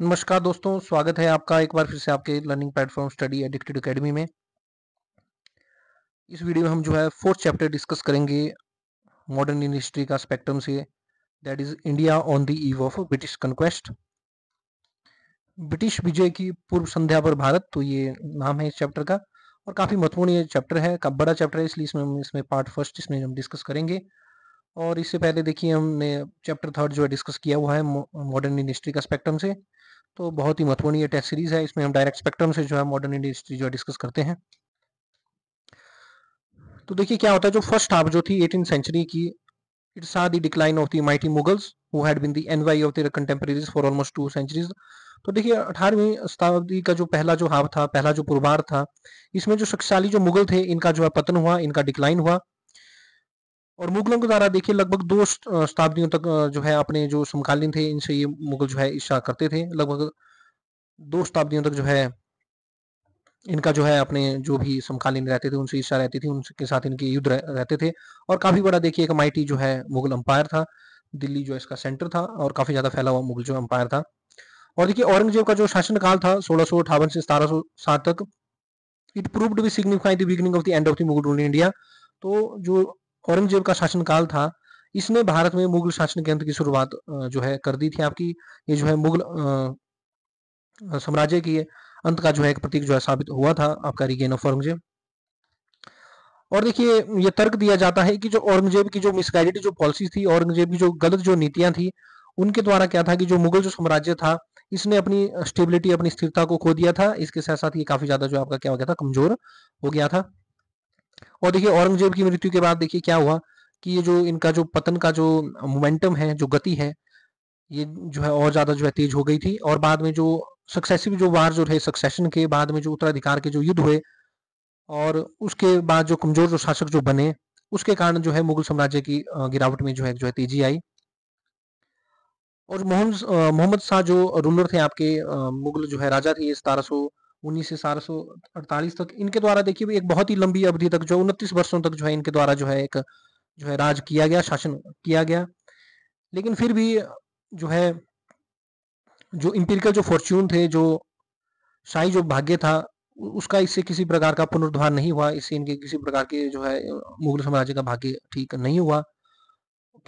नमस्कार दोस्तों स्वागत है आपका एक बार फिर से आपके learning platform study addicted academy में इस वीडियो में हम जो है फोर्थ चैप्टर डिस्कस करेंगे मॉडर्न इंडस्ट्री हिस्ट्री का स्पेक्ट्रम से that is India on the eve of British conquest British विजय की पूर्व संध्या पर भारत तो ये नाम है इस चैप्टर का और काफ़ी महत्वपूर्ण ये चैप्टर है का बड़ा चैप्टर है इसलिए इसमें इसमें पार्ट फर्स्ट इसमें हम डिस्कस करेंगे और इससे पहले देखिए हमने चैप्टर थर्ड जो है डिस्कस किया हुआ है मॉडर्न इंडस्ट्री का स्पेक्ट्रम से तो बहुत ही महत्वपूर्ण ये टेस्ट सीरीज है इसमें हम डायरेक्ट स्पेक्ट्रम से जो है मॉडर्न इंडिया हिस्ट्री जो है डिस्कस करते हैं तो देखिए क्या होता है जो फर्स्ट हाफ जो थी एटीन सेंचुरी की it's are the decline of the mighty Mughals who had been the envy of their contemporaries for almost two centuries तो देखिए अठारहवीं शताब्दी का जो पहला जो हाफ था पहला जो पुरबार था इसमें जो शक्तिशाली जो मुगल थे इनका जो है पतन हुआ इनका डिक्लाइन हुआ और मुगलों के द्वारा देखिए लगभग दो शताब्दियों तक जो है अपने जो समकालीन थे इनसे ये मुगल जो है ईर्षा करते थे लगभग दो शताब्दियों तक जो है इनका जो है अपने जो भी समकालीन रहते थे उनसे ईर्षा रहती थी उनके साथ इनके युद्ध रहते थे और काफी बड़ा देखिए एक माइटी जो है मुगल अंपायर था दिल्ली जो इसका सेंटर था और काफी ज्यादा फैला हुआ मुगल जो अंपायर था और देखिए औरंगजेब का जो शासनकाल था सोलह से सतारह तक it proved be signify the beginning of the end of the Mughal rule India तो जो औरंगजेब का शासनकाल था इसने भारत में मुगल शासन के अंत की शुरुआत जो है कर दी थी आपकी ये जो है मुगल साम्राज्य की अंत का जो है एक प्रतीक जो है साबित हुआ था आपका रिगेन ऑफ औरंगजेब और देखिए ये तर्क दिया जाता है कि जो औरंगजेब की जो मिसगाइडेड जो पॉलिसी थी औरंगजेब की जो गलत जो नीतियां थी उनके द्वारा क्या था कि जो मुगल जो साम्राज्य था इसने अपनी स्टेबिलिटी अपनी स्थिरता को खो दिया था इसके साथ साथ ये काफी ज्यादा जो आपका क्या हो गया था कमजोर हो गया था और देखिए औरंगजेब की मृत्यु के बाद देखिए क्या हुआ कि ये जो इनका जो पतन का जो मोमेंटम है जो गति है ये जो है और ज्यादा जो है तेज हो गई थी और बाद में जो सक्सेसिव जो वार जो रहे सक्सेशन के बाद में जो उत्तराधिकार के जो युद्ध हुए और उसके बाद जो कमजोर जो शासक जो बने उसके कारण जो है मुगल साम्राज्य की गिरावट में जो है जो है तेजी आई और मोहन मोहम्मद शाह जो रूलर थे आपके मुगल जो है राजा थे सतारह सो उन्नीस से सात सौ अड़तालीस तक इनके द्वारा देखिए एक बहुत ही लंबी अवधि तक जो उनतीस वर्षों तक जो है इनके द्वारा जो है एक जो है राज किया गया शासन किया गया लेकिन फिर भी जो है जो इम्पीरिकल जो फॉर्च्यून थे जो शाही जो भाग्य था उसका इससे किसी प्रकार का पुनर्द्वार नहीं हुआ इससे इनके किसी प्रकार के जो है मुगल साम्राज्य का भाग्य ठीक नहीं हुआ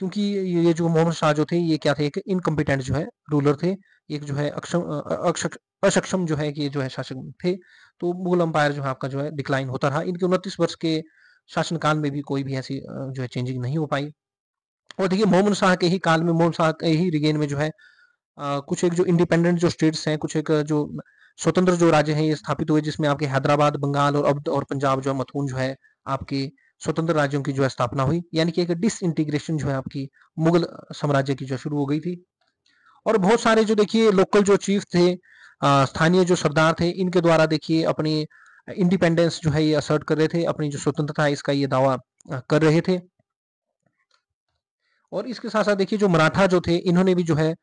क्योंकि ये जो मोहम्मद शाह जो थे ये क्या थे एक इनकम्पिटेंट जो है रूलर थे एक जो है अक्षम अक्षम जो है कि जो है शासक थे तो मुगल अंपायर जो है आपका जो है डिक्लाइन होता रहा इनके उनतीस वर्ष के शासनकाल में भी कोई भी ऐसी जो है चेंजिंग नहीं हो पाई और देखिए मोहम्मद शाह के ही काल में मोहम्मद शाह के ही रिगेन में जो है आ, कुछ एक जो इंडिपेंडेंट जो स्टेट्स हैं कुछ एक जो स्वतंत्र जो राज्य हैं ये स्थापित हुए जिसमें आपके हैदराबाद बंगाल और अब और पंजाब जो है मथुन जो है आपके स्वतंत्र राज्यों की जो है स्थापना हुई यानी कि एक डिसइंटीग्रेशन जो है आपकी मुगल साम्राज्य की जो शुरू हो गई थी और बहुत सारे जो देखिए लोकल जो चीफ थे स्थानीय जो सरदार थे इनके द्वारा देखिए अपनी इंडिपेंडेंस जो है ये असर्ट कर रहे थे अपनी जो स्वतंत्रता इसका ये दावा कर रहे थे और इसके साथ साथ देखिए जो मराठा जो थे इन्होंने भी जो है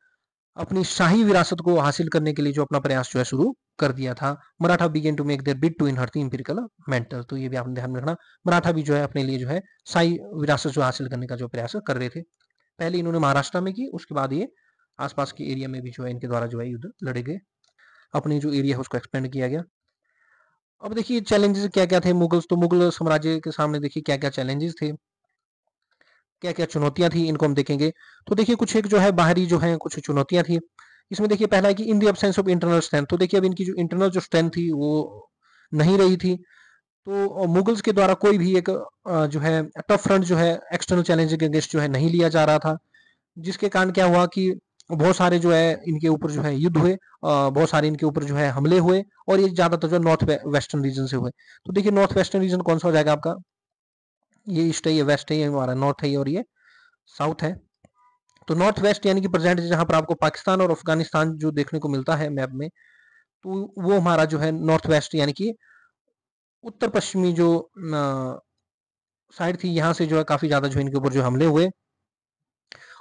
अपनी शाही विरासत को हासिल करने के लिए जो अपना प्रयास जो है शुरू कर दिया था Maratha began to make their bid to inherit imperial mantle तो ये भी आपने ध्यान में रखना मराठा भी जो है अपने लिए जो है शाही विरासत जो हासिल करने का जो प्रयास कर रहे थे पहले इन्होंने महाराष्ट्र में की उसके बाद ये आसपास के एरिया में भी जो है इनके द्वारा जो है युद्ध लड़े गए अपने जो एरिया है उसको एक्सपेंड किया गया अब देखिए चैलेंजेस क्या क्या थे मुगल्स तो मुगल साम्राज्य के सामने देखिए क्या क्या चैलेंजेस थे क्या क्या चुनौतियां थी इनको हम देखेंगे तो देखिए कुछ एक जो है बाहरी जो है कुछ चुनौतियां थी इसमें देखिए पहला है कि in the of internal strength तो देखिए अब इनकी जो इंटरनल जो स्ट्रेंथ थी वो नहीं रही थी तो मुगल्स के द्वारा कोई भी एक जो है टफ फ्रंट जो है एक्सटर्नल चैलेंज के अगेंस्ट जो है नहीं लिया जा रहा था जिसके कारण क्या हुआ कि बहुत सारे जो है इनके ऊपर जो है युद्ध हुए बहुत सारे इनके ऊपर जो है हमले हुए और ये ज्यादातर जो नॉर्थ वेस्टर्न रीजन से हुए तो देखिए नॉर्थ वेस्टर्न रीजन कौन सा हो जाएगा आपका ये ईस्ट है ये वेस्ट है ये हमारा नॉर्थ है और ये साउथ है तो नॉर्थ वेस्ट यानी कि प्रेजेंट जहां पर आपको पाकिस्तान और अफगानिस्तान जो देखने को मिलता है मैप में तो वो हमारा जो है नॉर्थ वेस्ट यानी कि उत्तर पश्चिमी जो साइड थी यहाँ से जो है काफी ज्यादा जो इनके ऊपर जो हमले हुए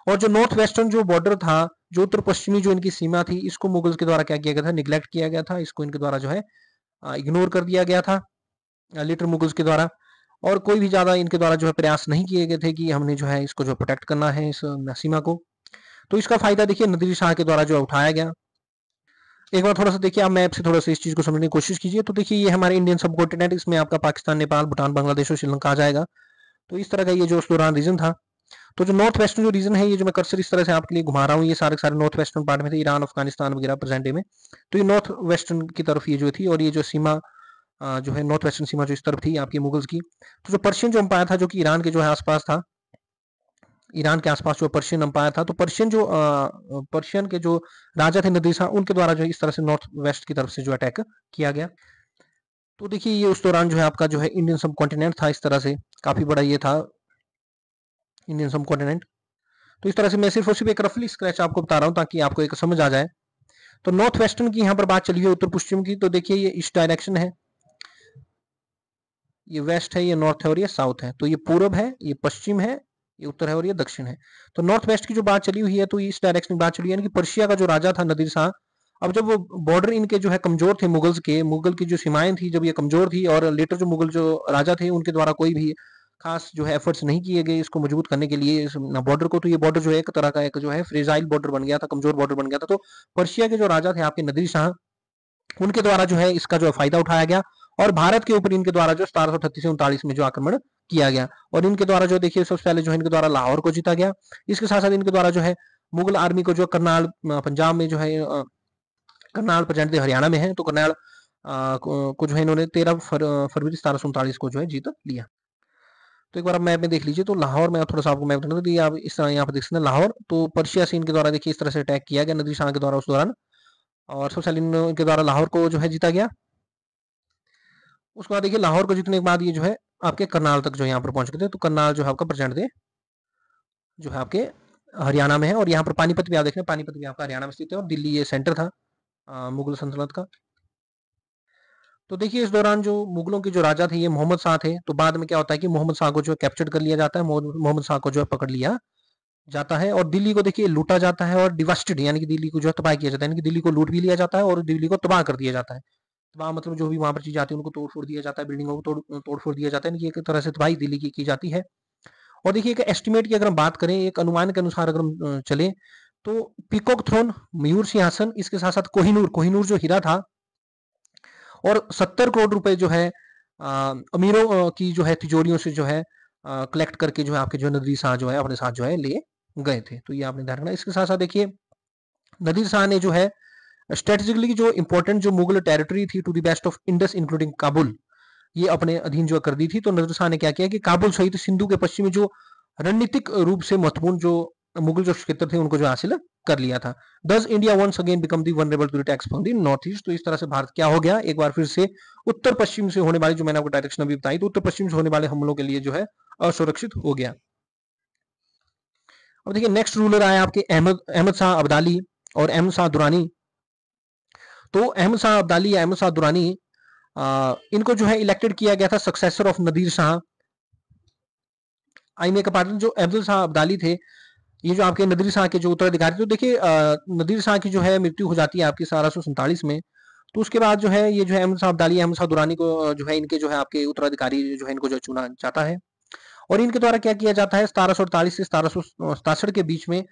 और जो नॉर्थ वेस्टर्न जो बॉर्डर था जो उत्तर पश्चिमी जो इनकी सीमा थी इसको मुगल्स के द्वारा क्या किया गया था निग्लेक्ट किया गया था इसको इनके द्वारा जो है इग्नोर कर दिया गया था लिटर मुगल्स के द्वारा और कोई भी ज्यादा इनके द्वारा जो है प्रयास नहीं किए गए थे कि हमने जो है इसको जो प्रोटेक्ट करना है इस सीमा को तो इसका फायदा देखिए नदी शाह के द्वारा जो उठाया गया एक बार थोड़ा सा देखिए आप मैप से थोड़ा सा इस चीज को समझने की कोशिश कीजिए तो देखिए ये हमारे इंडियन सब कॉन्टिनेंट इसमें आपका पाकिस्तान नेपाल भूटान बांग्लादेश और श्रीलंका आ जाएगा तो इस तरह का ये जो उस दौरान रीजन था तो जो नॉर्थ वेस्टर्न जो रीजन है ये जो मैं कर्सर इस तरह से आपके लिए घुमा रहा हूँ ये सारे सारे नॉर्थ वेस्टर्न पार्ट में थे ईरान अफगानिस्तान वगैरह प्रेजेंट में तो ये नॉर्थ वेस्टर्न की तरफ ये जो थी और ये जो सीमा जो है नॉर्थ वेस्टर्न सीमा जो इस तरफ थी आपकी मुगल्स की तो जो पर्शियन जो अंपायर था जो कि ईरान के जो है आसपास था ईरान के आसपास जो पर्शियन अंपायर था तो पर्शियन जो पर्शियन के जो राजा थे नदीसा उनके द्वारा जो इस तरह से नॉर्थ वेस्ट की तरफ से जो अटैक किया गया तो देखिए ये उस दौरान जो है आपका जो है इंडियन सब कॉन्टिनेंट था इस तरह से काफी बड़ा ये था इंडियन सब कॉन्टिनेंट तो इस तरह से मैं सिर्फ और सिर्फ एक रफली स्क्रैच आपको बता रहा हूं ताकि आपको एक समझ आ जाए तो नॉर्थ वेस्टर्न की यहाँ पर बात चली उत्तर पश्चिम की तो देखिए ये इस डायरेक्शन है ये वेस्ट है ये नॉर्थ है और ये साउथ है तो ये पूर्व है ये पश्चिम है ये उत्तर है और ये दक्षिण है तो नॉर्थ वेस्ट की जो बात चली हुई है तो इस डायरेक्शन की बात चली है कि पर्शिया का जो राजा था नदीर शाह अब जब वो बॉर्डर इनके जो है कमजोर थे मुगल्स के मुगल की जो सीमाएं थी जब ये कमजोर थी और लेटर जो मुगल जो राजा थे उनके द्वारा कोई भी खास जो है एफर्ट्स नहीं किए गए इसको मजबूत करने के लिए बॉर्डर को तो ये बॉर्डर जो है एक तरह का एक जो है फ्रेजाइल बॉर्डर बन गया था कमजोर बॉर्डर बन गया था तो पर्शिया के जो राजा थे आपके नदरी शाह उनके द्वारा जो है इसका जो फायदा उठाया गया और भारत के ऊपर इनके द्वारा जो सतारह से उनतालीस में जो आक्रमण किया गया और इनके द्वारा जो देखिए सबसे पहले जो है इनके द्वारा लाहौर को जीता गया इसके साथ साथ इनके द्वारा जो है मुगल आर्मी को जो करनाल पंजाब में जो है करनाल प्रजेंट हरियाणा में है तो करनाल को जो है इन्होंने तेरह फरवरी सतारह को जो है जीत लिया तो एक बार आप मैप में देख लीजिए तो लाहौर में थोड़ा सा आपको मैप देखना तो आप इस तरह यहाँ पर देख सकते हैं लाहौर तो पर्शिया सीन के द्वारा देखिए इस तरह से अटैक किया गया नदी शाह के द्वारा उस दौरान और सबसे पहले इनके द्वारा लाहौर को जो है जीता गया उसके बाद देखिए लाहौर को जीतने के बाद ये जो है आपके करनाल तक जो यहाँ पर पहुंच गए थे तो करनाल जो है आपका प्रचंड दे जो है आपके हरियाणा में है और यहाँ पर पानीपत भी आप देख रहे हैं पानीपत भी आपका हरियाणा में स्थित है और दिल्ली ये सेंटर था मुगल संतुलत का तो देखिए इस दौरान जो मुगलों के जो राजा थे ये मोहम्मद शाह थे तो बाद में क्या होता है कि मोहम्मद शाह को जो है कैप्चर कर लिया जाता है मोहम्मद शाह को जो है पकड़ लिया जाता है और दिल्ली को देखिए लूटा जाता है और डिवास्टेड यानी कि दिल्ली को जो है तबाह किया जाता है यानी कि दिल्ली को लूट भी लिया जाता है और दिल्ली को तबाह कर दिया जाता है तबाह मतलब जो भी वहां पर चीज आती है उनको तोड़ फोड़ दिया जाता है बिल्डिंगों को तोड़ तोड़ फोड़ दिया जाता है यानी कि एक तरह से तबाही दिल्ली की की जाती है और देखिए एक एस्टिमेट की अगर हम बात करें एक अनुमान के अनुसार अगर हम चले तो पीकॉक थ्रोन मयूर सिंहासन इसके साथ साथ कोहिनूर कोहिनूर जो हीरा था और सत्तर करोड़ रुपए जो है आ, अमीरों की जो है तिजोरियों से जो है आ, कलेक्ट करके जो है आपके जो नदी शाह जो है अपने साथ जो है ले गए थे तो ये आपने ध्यान रखना इसके साथ साथ देखिए नदी शाह ने जो है स्ट्रेटेजिकली जो इंपॉर्टेंट जो मुगल टेरिटरी थी to the best of Indus including Kabul ये अपने अधीन जो कर दी थी तो नजर शाह ने क्या किया कि काबुल सहित सिंधु के पश्चिमी जो रणनीतिक रूप से महत्वपूर्ण जो मुगल जो क्षेत्र थे उनको जो हासिल कर लिया था thus India once again become the vulnerable to attacks from the north east तो इस तरह से भारत क्या हो गया एक बार फिर से उत्तर पश्चिम से होने वाली जो मैंने आपको डायरेक्शन अभी बताई तो उत्तर पश्चिम से होने वाले हमलों के लिए जो है असुरक्षित हो गया अब देखिए नेक्स्ट रूलर आए आपके अहमद अहमद शाह अब्दाली और अहमद शाह दुरानी तो अहमद शाह अब्दाली या अहमद शाह दुरानी आ, इनको जो है इलेक्टेड किया गया था सक्सेसर ऑफ नदीर शाह आई मे पार्टन जो अहमद शाह अब्दाली थे ये जो आपके नदीर शाह के जो उत्तर अधिकारी तो देखिए नदीर शाह की जो है मृत्यु हो जाती है आपकी सारह में तो उसके बाद जो है ये जो है अहमद साहब दाली अहमद साहब दुरानी को जो है इनके जो है आपके उत्तराधिकारी जो है इनको जो चुना जाता है और इनके द्वारा क्या किया जाता है सतारह से सतारह के बीच में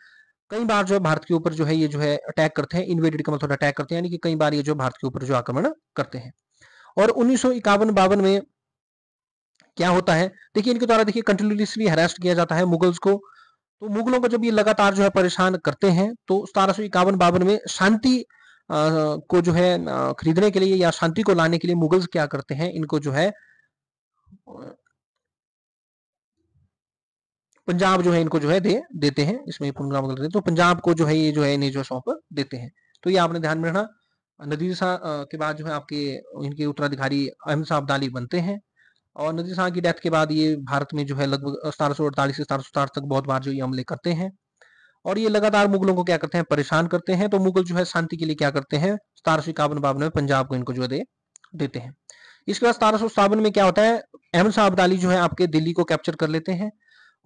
कई बार जो भारत के ऊपर जो है ये जो है अटैक करते हैं इन्वेडेड का मतलब अटैक करते हैं यानी कि कई बार ये जो भारत के ऊपर जो आक्रमण करते हैं और उन्नीस सौ में क्या होता है देखिए इनके द्वारा देखिए कंटिन्यूसली हरास्ट किया जाता है मुगल्स को तो मुगलों को जब ये लगातार जो है परेशान करते हैं तो सतारह सौ इक्यावन बावन में शांति को जो है खरीदने के लिए या शांति को लाने के लिए मुगल्स क्या करते हैं इनको जो है पंजाब जो है इनको जो है दे देते हैं इसमें देते तो पंजाब को जो है ये जो है इन्हें जो है सौंप देते हैं तो ये आपने ध्यान में रखना नदीर शाह के बाद जो है आपके इनके उत्तराधिकारी अहमद साहब अब्दाली बनते हैं और नजीर शाह की डेथ के बाद ये भारत में जो है लगभग सतारह सौ अड़तालीस से सतारह सौ तक बहुत बार जो ये हमले करते हैं और ये लगातार मुगलों को क्या करते हैं परेशान करते हैं तो मुगल जो है शांति के लिए क्या करते हैं सतारह सौ इक्यावन बावन में पंजाब को इनको जो दे देते हैं इसके बाद सतारह सौ सावन में क्या होता है अहमद शाह अब्दाली जो है आपके दिल्ली को कैप्चर कर लेते हैं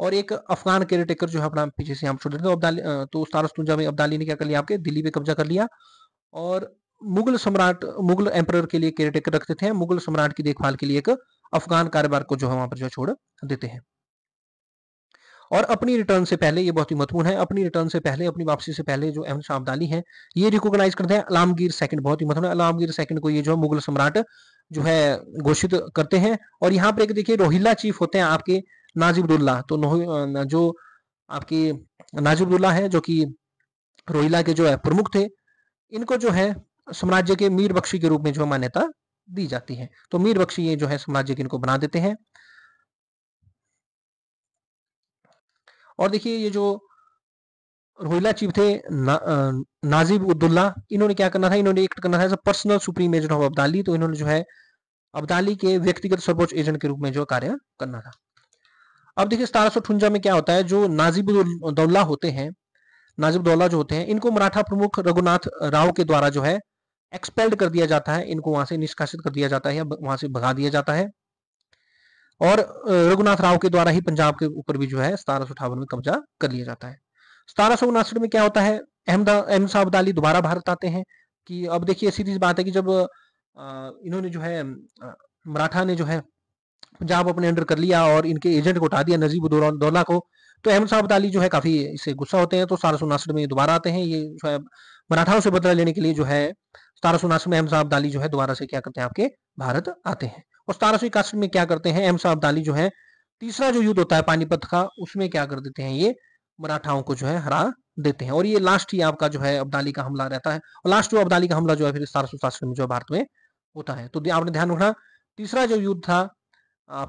और एक अफगान केयर टेकर जो है अपना पीछे से आप छोड़ देते हैं तो, तो सतारह सौ में अब्दाली ने क्या कर लिया आपके दिल्ली पे कब्जा कर लिया और मुगल सम्राट मुगल एम्पर के लिए केयर टेकर रखते थे मुगल सम्राट की देखभाल के लिए एक अफगान कारोबार को जो है वहां पर जो छोड़ देते हैं और अपनी रिटर्न से पहले ये बहुत ही महत्वपूर्ण है अपनी रिटर्न से पहले अपनी वापसी से पहले जो अहमद शाह अब्दाली है ये रिकॉग्नाइज करते हैं अलामगीर सेकंड बहुत ही महत्वपूर्ण अलामगीर सेकंड को ये जो है मुगल सम्राट जो है घोषित करते हैं और यहाँ पर एक देखिए रोहिल्ला चीफ होते हैं आपके नाजिबुल्ला तो जो आपकी नाजिबुल्ला है जो कि रोहिला के जो है प्रमुख थे इनको जो है साम्राज्य के मीर बख्शी के रूप में जो मान्यता दी जाती है तो मीर बख्शी ये जो है साम्राज्य इनको बना देते हैं और देखिए ये जो रोहिला चीफ थे ना, नाजिब उद्दुल्ला इन्होंने क्या करना था इन्होंने एक्ट करना था personal supreme agent of Abdali तो इन्होंने जो है अब्दाली के व्यक्तिगत सर्वोच्च एजेंट के रूप में जो कार्य करना था अब देखिए सतारह में क्या होता है जो नाजिब दौला होते हैं नाजिब दौला जो होते हैं इनको मराठा प्रमुख रघुनाथ राव के द्वारा जो है एक्सपेल्ड कर दिया जाता है इनको वहां से निष्कासित कर दिया जाता है या वहां से भगा दिया जाता है और रघुनाथ राव के द्वारा ही पंजाब के ऊपर भी जो है सतारह में कब्जा कर लिया जाता है सतारह में क्या होता है अहमदा अहमद साहब अली दोबारा भारत आते हैं कि अब देखिए सीधी बात है कि जब इन्होंने जो है मराठा ने जो है पंजाब अपने अंडर कर लिया और इनके एजेंट को उठा दिया नजीब दौला को तो अहमद साहब अली जो है काफी इससे गुस्सा होते हैं तो सतारह में दोबारा आते हैं ये जो है मराठाओं से बदला लेने के लिए जो है सतारह सौ उनासी में अहम अब्दाली जो है दोबारा से क्या करते हैं आपके भारत आते हैं और सतारह सौ इक्यासी में क्या करते हैं अहमसा अब्दाली जो है तीसरा जो युद्ध होता है पानीपत का उसमें क्या कर देते हैं ये मराठाओं को जो है हरा देते हैं और ये लास्ट ही आपका जो है अब्दाली का हमला रहता है और लास्ट जो अब्दाली का हमला जो है फिर सतारह सौ में जो है भारत में होता है तो आपने ध्यान रखना तीसरा जो युद्ध था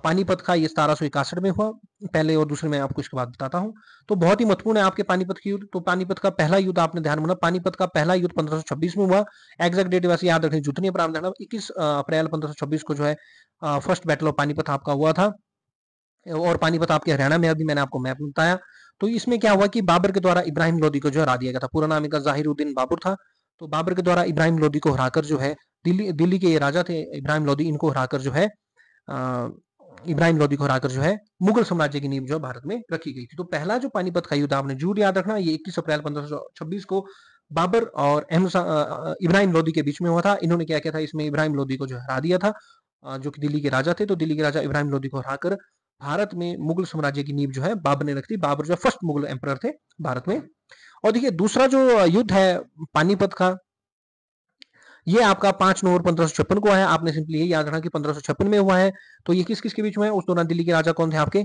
पानीपत का ये सतारह सौ में हुआ पहले और दूसरे में आपको इसके बाद बताता हूँ तो बहुत ही महत्वपूर्ण है आपके पानीपत की युद्ध तो पानीपत का पहला युद्ध आपने ध्यान रखना पानीपत का पहला युद्ध 1526 में हुआ एग्जैक्ट डेट वैसे याद रखें जुतनी पर आप इक्कीस अप्रैल पंद्रह को जो है फर्स्ट बैटल ऑफ पानीपत आपका हुआ था और पानीपत आपके हरियाणा में अभी मैंने आपको मैप बताया तो इसमें क्या हुआ कि बाबर के द्वारा इब्राहिम लोदी को जो हरा दिया गया था पूरा नाम इनका जाहिरुद्दीन बाबर था तो बाबर के द्वारा इब्राहिम लोदी को हराकर जो है दिल्ली दिल्ली के ये राजा थे इब्राहिम लोदी इनको हराकर जो है इब्राहिम लोदी को हराकर जो है मुगल साम्राज्य की नींव जो है भारत में रखी गई थी तो पहला जो पानीपत का युद्ध आपने जरूर याद रखना ये 21 अप्रैल 1526 को बाबर और इब्राहिम लोदी के बीच में हुआ था इन्होंने क्या किया था इसमें इब्राहिम लोदी को जो हरा दिया था जो कि दिल्ली के राजा थे तो दिल्ली के राजा इब्राहिम लोदी को हराकर भारत में मुगल साम्राज्य की नींव जो है बाबर ने रखी बाबर जो है फर्स्ट मुगल एम्पर थे भारत में और देखिए दूसरा जो युद्ध है पानीपत का ये आपका पांच नवंबर पंद्रह को है आपने सिंपली ये याद रखना कि पंद्रह में हुआ है तो ये किस किस के बीच में उस दौरान दिल्ली के राजा कौन थे आपके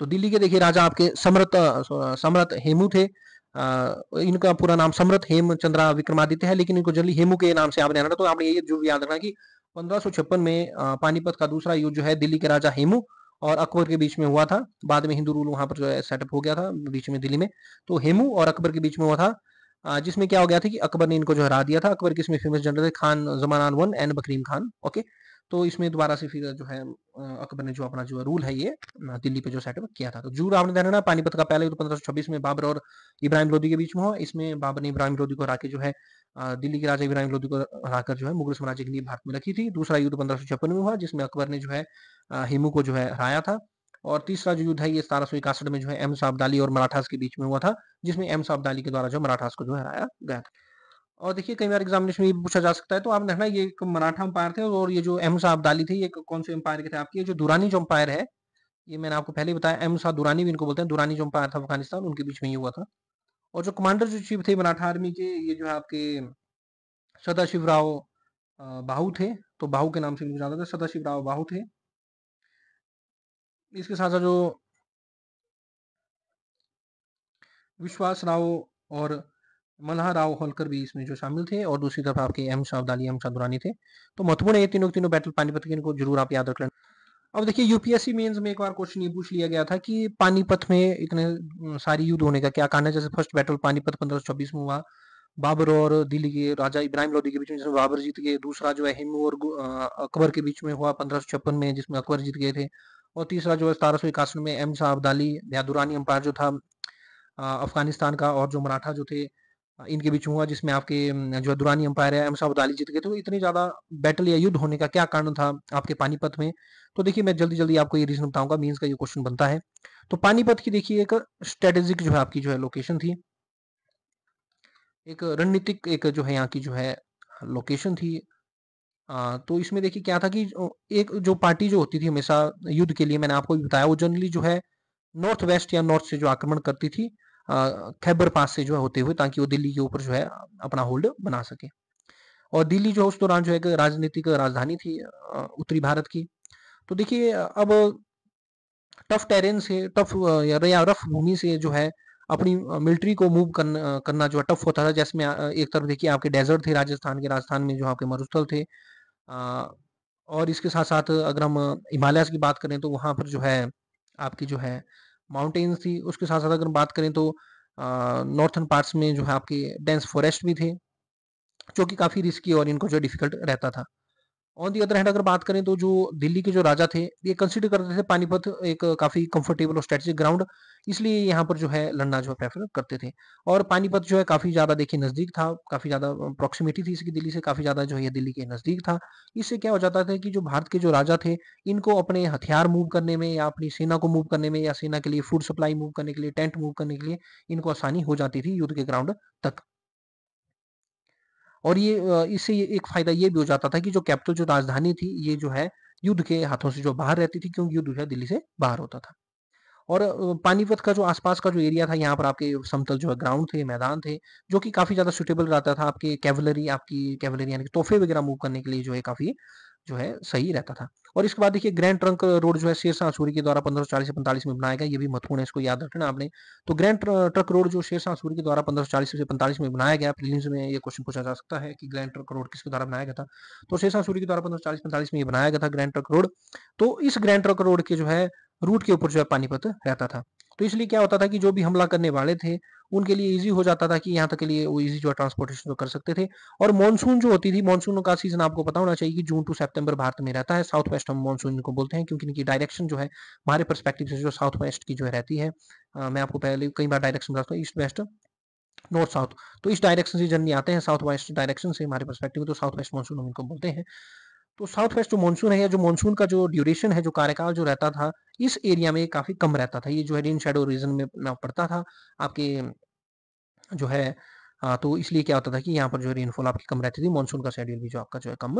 तो दिल्ली के देखिए राजा आपके समरत समरत हेमू थे आ, इनका पूरा नाम समृत हेम चंद्रा विक्रमादित्य है लेकिन इनको जल्दी हेमू के नाम से आपने तो आपने ये जो याद रखना कि पंद्रह में पानीपत का दूसरा युद्ध जो है दिल्ली के राजा हेमू और अकबर के बीच में हुआ था बाद में हिंदू रूल वहां पर जो है सेटअप हो गया था बीच में दिल्ली में तो हेमू और अकबर के बीच में हुआ था जिसमें क्या हो गया था कि अकबर ने इनको जो हरा दिया था अकबर इसमें फेमस जनरल थे खान जमानान वन एंड बकरीम खान ओके तो इसमें दोबारा से फिर जो है अकबर ने जो अपना जो रूल है ये दिल्ली पे जो सेटअप किया था तो आपने ध्यान दहना पानीपत का पहला युद्ध पंद्रह सौ छब्बीस में बाबर और इब्राहिम लोधी के बीच में हुआ इसमें बाबर ने इब्राहिम लोधी को हरा के जो है दिल्ली के राजा इब्राहिम लोधी को हराकर जो है मुगल साम्राज्य के लिए भारत में रखी थी दूसरा युद्ध पंद्रह में हुआ जिसमें अकबर ने जो है हिमू को जो है हराया था और तीसरा जो युद्ध है ये सतारह सौ इकसठ में जो है एम साबदाली और मराठास के बीच में हुआ था जिसमें एम साबदाली के द्वारा जो मराठास को जो हराया गया था और देखिए कई बार एग्जामिनेशन में पूछा जा सकता है तो आप देखना ये मराठा अंपायर थे और ये जो एम शाह अब्दाली थे ये कौन से अंपायर के थे आपके जो दुरानी जो अंपायर है ये मैंने आपको पहले बताया एम शाह दुरानी भी इनको बोलते हैं दुरानी जो अंपायर था अफगानिस्तान उनके बीच में ही हुआ था और जो कमांडर जो चीफ थे मराठा आर्मी के ये जो है आपके सदाशिव राव बाहू थे तो बाहू के नाम से मुझे था सदाशिव राव बाहू थे इसके साथ साथ जो विश्वास राव और मल्हा राव होलकर भी इसमें जो शामिल थे और दूसरी तरफ आपके एम शाहदाली एम शाहदुरानी थे तो महत्वपूर्ण है तीनों तीनों बैटल पानीपत के इनको जरूर आप याद रख लेना अब देखिए यूपीएससी मेंस में एक बार क्वेश्चन ये पूछ लिया गया था कि पानीपत में इतने सारी युद्ध होने का क्या कारण है जैसे फर्स्ट बैटल पानीपत पंद्रह में हुआ बाबर और दिल्ली के राजा इब्राहिम लोधी के बीच में जिसमें बाबर जीत गए दूसरा जो है हिमू और अकबर के बीच में हुआ पंद्रह में जिसमें अकबर जीत गए थे और तीसरा जो है सतारह सौ इक्यासी में एम साहबदाली या अम्पायर जो था अफगानिस्तान का और जो मराठा जो थे इनके बीच हुआ जिसमें आपके जो दुरानी अंपायर है एम साहबदाली जीत गए थे तो इतने ज़्यादा बैटल या युद्ध होने का क्या कारण था आपके पानीपत में तो देखिए मैं जल्दी जल्दी आपको ये रीजन बताऊंगा मीन्स का ये क्वेश्चन बनता है तो पानीपत की देखिए एक स्ट्रेटेजिक जो है आपकी जो है लोकेशन थी एक रणनीतिक एक जो है यहाँ की जो है लोकेशन थी आ, हाँ, तो इसमें देखिए क्या था कि एक जो पार्टी जो होती थी हमेशा युद्ध के लिए मैंने आपको भी बताया वो जनरली जो है नॉर्थ वेस्ट या नॉर्थ से जो आक्रमण करती थी खैबर पास से जो है होते हुए ताकि वो दिल्ली के ऊपर जो है अपना होल्ड बना सके और दिल्ली जो उस दौरान जो है राजनीतिक राजधानी थी उत्तरी भारत की तो देखिए अब टफ टेरेन से टफ या रफ भूमि से जो है अपनी मिलिट्री को मूव करना करना जो है टफ होता था जैसे एक तरफ देखिए आपके डेजर्ट थे राजस्थान के राजस्थान में जो आपके मरुस्थल थे और इसके साथ साथ अगर हम हिमालय की बात करें तो वहाँ पर जो है आपकी जो है माउंटेन्स थी उसके साथ साथ अगर बात करें तो नॉर्थन पार्ट्स में जो है आपके डेंस फॉरेस्ट भी थे जो कि काफ़ी रिस्की और इनको जो डिफ़िकल्ट रहता था ऑन दी अदर हैंड अगर बात करें तो जो दिल्ली के जो राजा थे ये कंसिडर करते थे पानीपत एक काफी कंफर्टेबल और स्ट्रेटेजिक ग्राउंड इसलिए यहाँ पर जो है लड़ना जो है प्रेफर करते थे और पानीपत जो है काफी ज्यादा देखिए नजदीक था काफी ज्यादा अप्रोक्सीमेटी थी इसकी दिल्ली से काफी ज्यादा जो है दिल्ली के नजदीक था इससे क्या हो जाता था कि जो भारत के जो राजा थे इनको अपने हथियार मूव करने में या अपनी सेना को मूव करने में या सेना के लिए फूड सप्लाई मूव करने के लिए टेंट मूव करने के लिए इनको आसानी हो जाती थी युद्ध के ग्राउंड तक और ये इससे एक फायदा ये भी हो जाता था कि जो कैपिटल जो राजधानी थी ये जो है युद्ध के हाथों से जो बाहर रहती थी क्योंकि युद्ध जो है दिल्ली से बाहर होता था और पानीपत का जो आसपास का जो एरिया था यहाँ पर आपके समतल जो है ग्राउंड थे मैदान थे जो कि काफी ज्यादा सुटेबल रहता था आपके कैवलरी आपकी कैवलरी यानी तोहफे वगैरह मूव करने के लिए जो है काफी जो है सही रहता था और इसके बाद देखिए ग्रैंड ट्रंक रोड जो है शेरशाह शाह सूरी के द्वारा 1540 से 45 में बनाया गया ये भी महत्वपूर्ण है इसको याद रखना आपने तो ग्रैंड ट्रक रोड जो शेरशाह शाह सूरी के द्वारा 1540 से 45 में बनाया गया प्रीलिम्स में ये क्वेश्चन पूछा जा सकता है कि ग्रैंड ट्रक रोड किसके द्वारा बनाया गया था तो शेरशाह सूरी के द्वारा पंद्रह सौ में ये बनाया गया था ग्रैंड ट्रक रोड तो इस ग्रैंड ट्रक रोड के जो है रूट के ऊपर जो है पानीपत रहता था तो इसलिए क्या होता था कि जो भी हमला करने वाले थे उनके लिए इजी हो जाता था कि यहाँ तक के लिए वो इजी जो है ट्रांसपोर्टेशन कर सकते थे और मानसून जो होती थी मानसून का सीजन आपको पता होना चाहिए कि जून टू सितंबर भारत में रहता है साउथ वेस्ट हम मानसून को बोलते हैं क्योंकि इनकी डायरेक्शन जो है हमारे परस्पेक्टिव से जो साउथ वेस्ट की जो है रहती है आ, मैं आपको पहले कई बार डायरेक्शन बताता हूँ ईस्ट वेस्ट नॉर्थ साउथ तो इस डायरेक्शन से जर्नी आते हैं साउथ वेस्ट डायरेक्शन से हमारे परस्पेक्टिव तो साउथ वेस्ट मानसून हम इनको बोलते हैं तो साउथ वेस्ट जो मानसून है या जो मानसून का जो ड्यूरेशन है जो कार्यकाल जो रहता था इस एरिया में काफ़ी कम रहता था ये जो है रेन शेडो रीजन में पड़ता था आपके जो है आ, हाँ, तो इसलिए क्या होता था कि यहाँ पर जो रेनफॉल आपकी कम रहती थी मानसून का शेड्यूल भी जो आपका जो है कम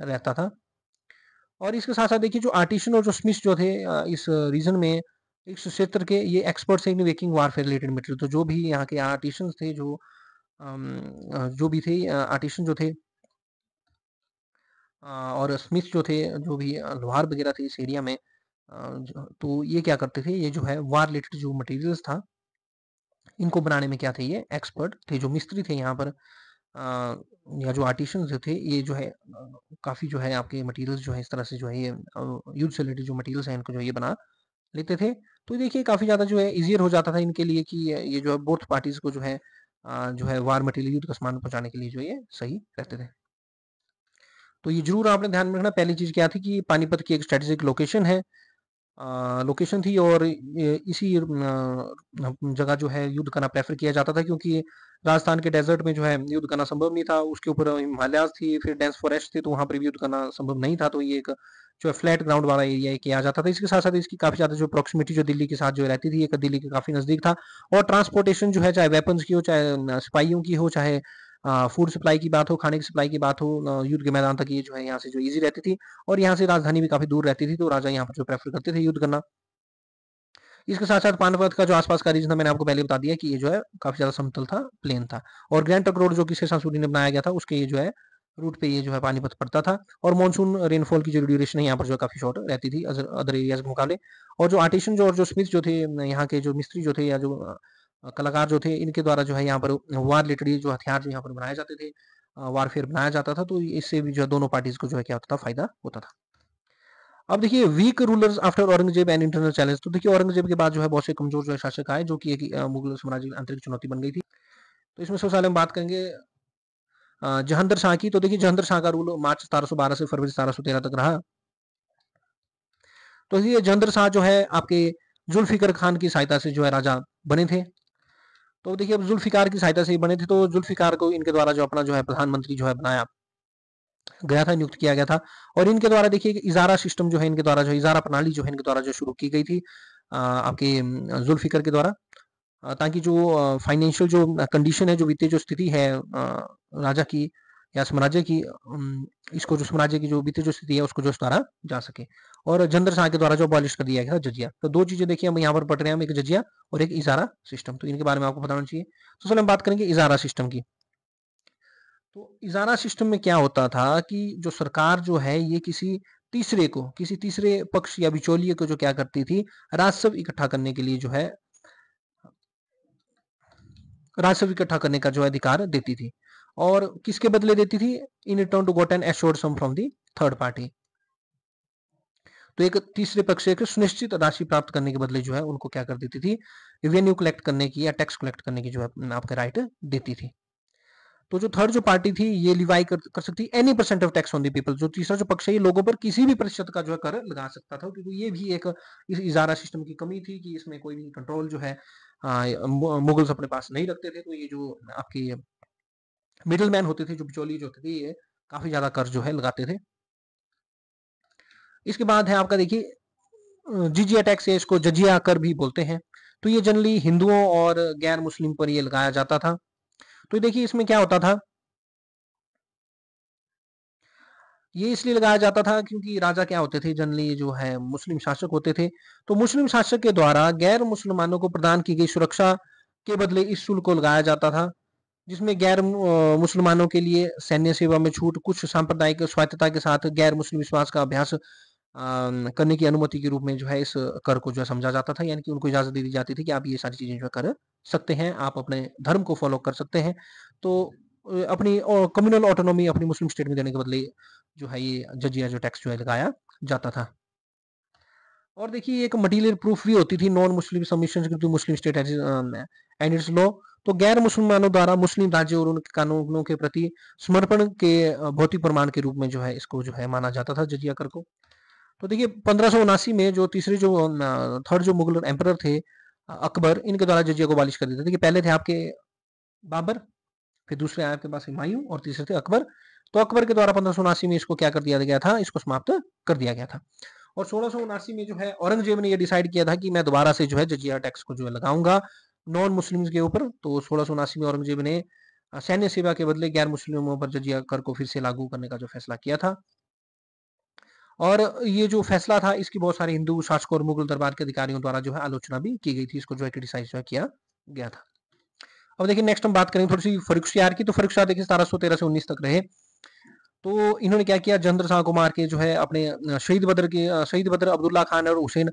रहता था और इसके साथ साथ देखिए जो आर्टिशन और जो स्मिथ जो थे इस रीजन में इस क्षेत्र के ये एक्सपर्ट्स थे वेकिंग वारफेयर रिलेटेड मटेरियल तो जो भी यहाँ के आर्टिशन थे जो जो भी थे आर्टिशन जो थे और स्मिथ जो थे जो भी लोहार वगैरह थे इस एरिया में तो ये क्या करते थे ये जो है वार रिलेटेड जो मटेरियल्स था इनको बनाने में क्या थे ये एक्सपर्ट थे जो मिस्त्री थे यहाँ पर या जो आर्टिशन थे ये जो है काफ़ी जो है आपके मटेरियल्स जो है इस तरह से जो है ये युद्ध से रिलेटेड जो मटेरियल्स हैं इनको जो ये बना लेते थे तो देखिए काफ़ी ज़्यादा जो है इजियर हो जाता था इनके लिए कि ये जो है बोथ पार्टीज़ को जो है जो है वार मटेरियल युद्ध का सामान पहुँचाने के लिए जो ये सही रहते थे तो ये जरूर आपने ध्यान में रखना पहली चीज क्या थी कि पानीपत की एक स्ट्रेटेजिक लोकेशन है लोकेशन थी और इसी जगह जो है युद्ध करना प्रेफर किया जाता था क्योंकि राजस्थान के डेजर्ट में जो है युद्ध करना संभव नहीं था उसके ऊपर हिमालयाज थी फिर डेंस फॉरेस्ट थे तो वहां पर भी युद्ध करना संभव नहीं था तो ये एक जो है फ्लैट ग्राउंड वाला एरिया किया जाता था इसके साथ साथ इसकी काफी ज्यादा जो अप्रोक्सिमिटी जो दिल्ली के साथ जो रहती थी एक दिल्ली के काफी नजदीक था और ट्रांसपोर्टेशन जो है चाहे वेपन्स की हो चाहे सिपाहियों की हो चाहे फूड सप्लाई की बात हो खाने की सप्लाई की बात हो युद्ध के मैदान तक ये जो है यहाँ से जो ईजी रहती थी और यहाँ से राजधानी भी काफी दूर रहती थी तो राजा यहाँ पर जो प्रेफर करते थे युद्ध करना इसके साथ साथ पानपत का जो आसपास का रीजन था मैंने आपको पहले बता दिया कि ये जो है काफी ज्यादा समतल था प्लेन था और ग्रैंड टक रोड जो कि शेषा सूरी ने बनाया गया था उसके ये जो है रूट पे ये जो है पानीपत पड़ता था और मॉनसून रेनफॉल की जो ड्यूरेशन है यहाँ पर जो है काफी शॉर्ट रहती थी अदर एरियाज के मुकाबले और जो आर्टिशन जो और जो स्मिथ जो थे यहाँ के जो मिस्त्री जो थे या जो कलाकार जो थे इनके द्वारा जो है यहाँ पर वार रिलेटेड जो हथियार जो यहाँ पर बनाए जाते थे वारफेयर बनाया जाता था तो इससे भी जो है दोनों पार्टीज को जो है क्या होता था फायदा होता था अब देखिए weak rulers after Aurangzeb and internal challenge तो देखिए औरंगजेब के बाद जो है बहुत से कमजोर जो है शासक आए जो कि एक मुगल साम्राज्य की आंतरिक चुनौती बन गई थी तो इसमें सबसे पहले हम बात करेंगे जहांदर शाह की तो देखिए जहांदर शाह का रूल मार्च सतारह से फरवरी सतारह तक रहा तो ये जहांदर शाह जो है आपके जुल्फिकर खान की सहायता से जो है राजा बने थे तो देखिए अब जुल्फिकार की सहायता से ही बने थे तो जुल्फिकार को इनके द्वारा जो अपना जो है प्रधानमंत्री जो है बनाया गया था नियुक्त किया गया था और इनके द्वारा देखिए इजारा सिस्टम जो है इनके द्वारा जो इजारा प्रणाली जो है इनके द्वारा जो शुरू की गई थी आपके जुल्फिकर के द्वारा ताकि जो फाइनेंशियल जो कंडीशन है जो वित्तीय जो स्थिति है राजा की या साम्राज्य की इसको जो साम्राज्य की जो वित्तीय जो स्थिति है उसको जो सुधारा जा सके और जंदर शाह के द्वारा जो अबॉलिश कर दिया गया था जजिया तो दो चीजें देखिए हम यहाँ पर पढ़ रहे हैं एक जजिया और एक इजारा सिस्टम तो इनके बारे में आपको बताना चाहिए तो सर हम बात करेंगे इजारा सिस्टम की तो इजारा सिस्टम में क्या होता था कि जो सरकार जो है ये किसी तीसरे को किसी तीसरे पक्ष या बिचौलिए को जो क्या करती थी राजस्व इकट्ठा करने के लिए जो है राजस्व इकट्ठा करने का जो अधिकार देती थी और किसके बदले देती थी in return to got an assured sum from the third party तो एक तीसरे पक्ष एक सुनिश्चित राशि प्राप्त करने के बदले जो है उनको क्या कर देती थी रिवेन्यू कलेक्ट करने की या टैक्स कलेक्ट करने की जो है आपके राइट देती थी तो जो थर्ड जो पार्टी थी ये लिवाई कर, कर सकती any percent of tax on the people जो तीसरा जो पक्ष है ये लोगों पर किसी भी प्रतिशत का जो है कर लगा सकता था क्योंकि ये भी एक इस इजारा सिस्टम की कमी थी कि इसमें कोई भी कंट्रोल जो है मुगल्स अपने पास नहीं रखते थे तो ये जो आपकी मिडिल मैन होते थे जो बिचौली जो होते थे ये काफी ज्यादा कर्ज जो है लगाते थे इसके बाद है आपका देखिए जिजिया टैक्स है इसको जजिया कर भी बोलते हैं तो ये जनरली हिंदुओं और गैर मुस्लिम पर ये लगाया जाता था तो देखिए इसमें क्या होता था ये इसलिए लगाया जाता था क्योंकि राजा क्या होते थे जनरली जो है मुस्लिम शासक होते थे तो मुस्लिम शासक के द्वारा गैर मुसलमानों को प्रदान की गई सुरक्षा के बदले इस शुल्क को लगाया जाता था जिसमें गैर मुसलमानों के लिए सैन्य सेवा में छूट कुछ सांप्रदायिक स्वायत्तता के साथ गैर मुस्लिम विश्वास का अभ्यास करने की अनुमति के रूप में जो है इस कर को जो है समझा जाता था यानी कि उनको इजाजत दे दी जाती थी कि आप ये सारी चीजें जो है कर सकते हैं आप अपने धर्म को फॉलो कर सकते हैं तो अपनी कम्युनल ऑटोनॉमी अपनी मुस्लिम स्टेट में देने के बदले जो है ये जजिया जो टैक्स जो है लगाया जाता था और देखिए एक मटीरियल प्रूफ भी होती थी non Muslim submission Muslim state and its law तो गैर मुसलमानों द्वारा मुस्लिम राज्य और उनके कानूनों के प्रति समर्पण के भौतिक प्रमाण के रूप में जो है इसको जो है माना जाता था जजिया कर को तो देखिए पंद्रह में जो तीसरे जो थर्ड जो मुगल एम्पर थे अकबर इनके द्वारा जजिया को बालिश कर दिया था पहले थे आपके बाबर फिर दूसरे आए आपके पास हिमायू और तीसरे थे अकबर तो अकबर के द्वारा पंद्रह में इसको क्या कर दिया गया था इसको समाप्त कर दिया गया था और सोलह में जो है औरंगजेब ने ये डिसाइड किया था कि मैं दोबारा से जो है जजिया टैक्स को जो है लगाऊंगा नॉन मुस्लिम के ऊपर तो सोलह सौ उनासी में औरंगजेब ने सैन्य सेवा के बदले गैर मुस्लिमों पर जजिया कर को फिर से लागू करने का जो फैसला किया था और ये जो फैसला था इसकी बहुत सारे हिंदू शासकों और मुगल दरबार के अधिकारियों द्वारा जो है आलोचना भी की गई थी इसको जो है क्रिटिसाइज किया गया था अब देखिए नेक्स्ट हम बात करेंगे थोड़ी सी फरुखशियार की तो फरुखशियार शाह देखिए सतारह सौ तेरह से उन्नीस तक रहे तो इन्होंने क्या किया चंद्र शाह को मार के जो है अपने शहीद बद्र के शहीद बद्र अब्दुल्ला खान और हुसैन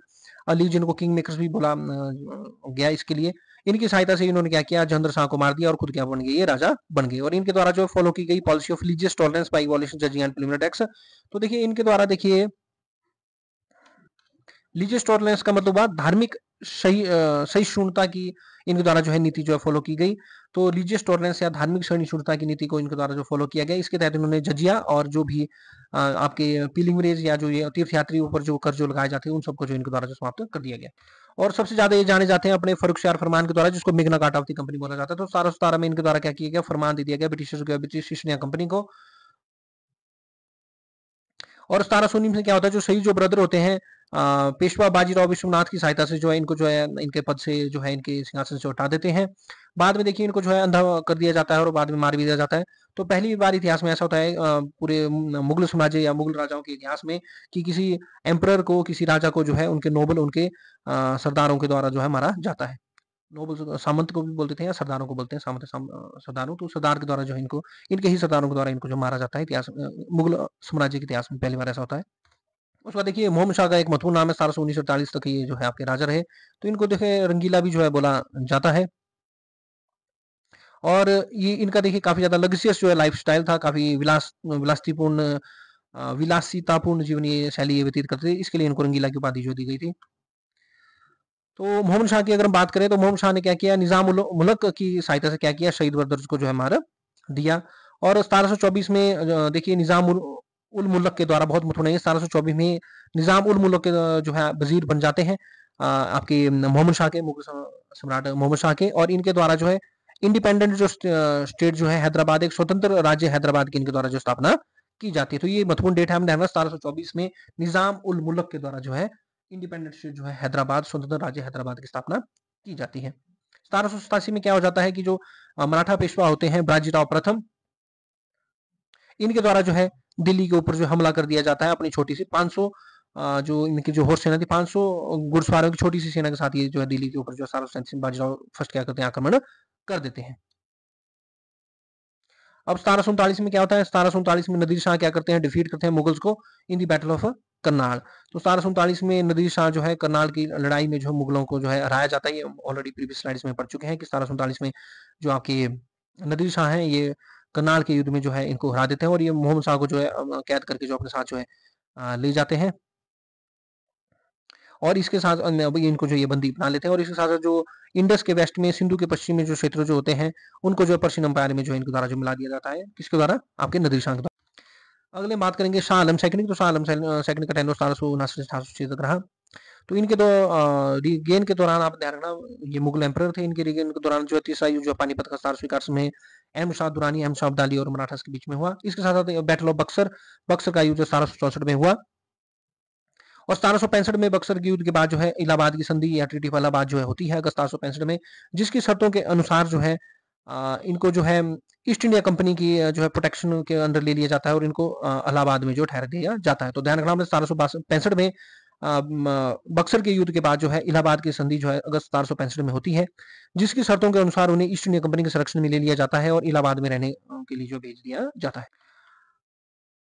अली जिनको किंग मेकर्स भी बोला गया इसके लिए इनकी सहायता से इन्होंने क्या किया चंद्र शाह को मार दिया और खुद क्या बन गए ये राजा बन गए और इनके द्वारा जो फॉलो की गई policy of religious tolerance by abolition judging and preliminary tax तो देखिए इनके द्वारा देखिए रिलीजियस टॉलरेंस का मतलब हुआ धार्मिक सही सहिष्णुता की इनके द्वारा जो है नीति जो है फॉलो की गई तो रिलीजियस टॉलरेंस या धार्मिक सहिष्णुता की नीति को इनके द्वारा जो फॉलो किया गया इसके तहत इन्होंने जजिया और जो भी आ, आपके पीलिंग रेज या जो ये तीर्थयात्री ऊपर जो कर जो लगाए जाते हैं उन सबको जो इनके द्वारा जो समाप्त कर दिया गया और सबसे ज्यादा ये जाने जाते हैं अपने फरुख शार फरमान के द्वारा जिसको मिगना काटावती कंपनी बोला जाता है तो सारा सतारा में इनके द्वारा क्या किया गया फरमान दे दिया गया ब्रिटिशर्स को ब्रिटिश ईस्ट इंडिया कंपनी को और सतारह सोनी में क्या होता है जो सही जो ब्रदर होते हैं पेशवा बाजीराव विश्वनाथ की सहायता से जो है इनको जो है इनके पद से जो है इनके सिंहासन से उठा देते हैं बाद में देखिए इनको जो है अंधा कर दिया जाता है और बाद में मार भी दिया जाता है तो पहली बार इतिहास में ऐसा होता है पूरे मुगल साम्राज्य या मुगल राजाओं के इतिहास में कि किसी एम्प्रर को किसी राजा को जो है उनके नोबल उनके सरदारों के द्वारा जो है मारा जाता है नोबल सामंत को भी बोलते थे या सरदारों को बोलते हैं सामंत सरदारों तो सरदार के द्वारा जो है इनको इनके ही सरदारों के द्वारा इनको जो मारा जाता है इतिहास मुगल साम्राज्य के इतिहास में पहली बार ऐसा होता है उसके बाद देखिए मोहम्मद शाह का एक महत्वपूर्ण नाम है सतारह सौ उन्नीस सौ चालीस तक ये जो है आपके राजा रहे तो इनको देखे रंगीला भी जो है बोला जाता है और ये इनका देखिए काफी ज्यादा लग्जियस जो है लाइफ था काफी विलास विलासीपूर्ण विलासितापूर्ण जीवनी शैली ये व्यतीत करते थे इसके लिए इनको रंगीला की उपाधि जो दी गई थी तो मोहम्मद शाह की अगर हम बात करें तो मोहम्मद शाह ने क्या किया निजाम मुलक की सहायता से क्या किया शहीद वर्दर्ज को जो है हमारा दिया और चौबीस में देखिए निजाम उल मुलक के द्वारा बहुत मुठभेड़ है चौबीस में निजाम उल मुलक के जो है वजीर बन जाते हैं आपके मोहम्मद शाह के मुगल सम्राट मोहम्मद शाह के और इनके द्वारा जो है इंडिपेंडेंट जो स्टेट जो है हैदराबाद एक स्वतंत्र राज्य हैदराबाद की इनके द्वारा जो स्थापना की जाती है तो ये महत्वपूर्ण डेट है हमने सतारह सौ चौबीस में निजाम उल मुल्क के द्वारा जो है इंडिपेंडेंट स्टेट जो है हैदराबाद स्वतंत्र राज्य हैदराबाद की स्थापना की जाती है सतारह में क्या हो जाता है कि जो मराठा पेशवा होते हैं ब्राजीराव प्रथम इनके द्वारा जो है दिल्ली के ऊपर जो हमला कर दिया जाता है अपनी छोटी सी 500 जो इनकी जो होर सेना थी 500 घुड़सवारों की छोटी सी सेना के साथ ये जो है दिल्ली के ऊपर जो है बाजीराव फर्स्ट क्या करते हैं आक्रमण कर देते हैं अब सतारह में क्या होता है सतारह में नदीर शाह क्या करते हैं डिफीट करते हैं मुगल्स को in the battle of Karnal तो सतारह में नदीर शाह जो है करनाल की लड़ाई में जो मुगलों को जो है हराया जाता है ये ऑलरेडी प्रीवियस स्लाइड्स में पढ़ चुके हैं कि सतारह में जो आपके नदीर शाह हैं ये करनाल के युद्ध में जो है इनको हरा देते हैं और ये मोहम्मद शाह को जो है कैद करके जो अपने साथ जो है ले जाते हैं और इसके साथ इनको जो ये बंदी बना लेते हैं और इसके साथ जो इंडस के वेस्ट में सिंधु के पश्चिम में जो क्षेत्र जो होते हैं उनको जो पश्चिम अंपायर में जो इनके द्वारा जो मिला दिया जाता है किसके द्वारा आपके नदी शांत द्वारा अगले बात करेंगे शाह आलम सैकनिक तो शाह आलम सैकनिक का टैंडो सतारह सौ उनासी से रहा तो इनके तो रिगेन के दौरान आप ध्यान रखना ये मुगल एम्पर थे इनके रिगेन के दौरान जो तीसरा युद्ध जो पानीपत का सार स्वीकार समय एम शाह दुरानी एम शाह अब्दाली और मराठास के बीच में हुआ इसके साथ साथ बैटल ऑफ बक्सर बक्सर का युद्ध सतारह सौ चौसठ में हुआ और सतारह में बक्सर की युद्ध के बाद जो है इलाहाबाद की संधि या ट्रिटी बात जो है होती है अगस्त सतारह में जिसकी शर्तों के अनुसार जो है इनको जो है ईस्ट इंडिया कंपनी की जो है प्रोटेक्शन के अंदर ले लिया जाता है और इनको इलाहाबाद में जो ठहर दिया जाता है तो ध्यान रखना हमने सतारह में बक्सर के युद्ध के बाद जो है इलाहाबाद की संधि जो है अगस्त सतारह में होती है जिसकी शर्तों के अनुसार उन्हें ईस्ट इंडिया कंपनी के संरक्षण में ले लिया जाता है और इलाहाबाद में रहने के लिए जो भेज दिया जाता है